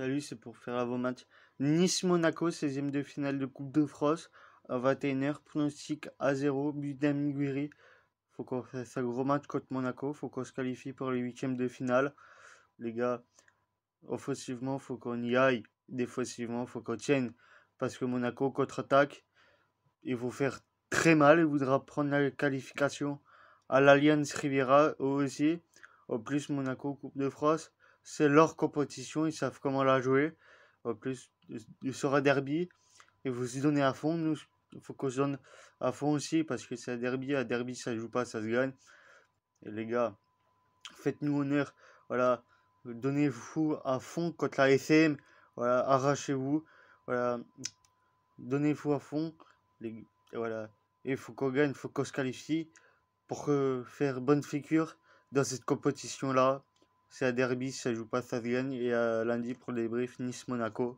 Salut, c'est pour faire à vos matchs. Nice-Monaco, 16e de finale de Coupe de France. À 21h, pronostic à 0, but d'Amiguiri. Faut qu'on fasse un gros match contre Monaco. Faut qu'on se qualifie pour les 8e de finale. Les gars, offensivement, faut qu'on y aille. Défensivement, faut qu'on tienne. Parce que Monaco, contre-attaque, il faut faire très mal. Il voudra prendre la qualification à l'Alliance Riviera, eux aussi. En plus, Monaco, Coupe de France c'est leur compétition, ils savent comment la jouer. En plus, il sera derby, et vous y donnez à fond. Nous, il faut qu'on se donne à fond aussi, parce que c'est un derby. Un derby, ça joue pas, ça se gagne. Et les gars, faites-nous honneur. Voilà, donnez-vous à fond contre la fm Voilà, arrachez-vous. Voilà, donnez-vous à fond. Les, voilà, Il faut qu'on gagne, il faut qu'on se qualifie pour euh, faire bonne figure dans cette compétition-là. C'est à Derby ça joue pas, ça gagne. Et à euh, lundi pour les débrief Nice-Monaco.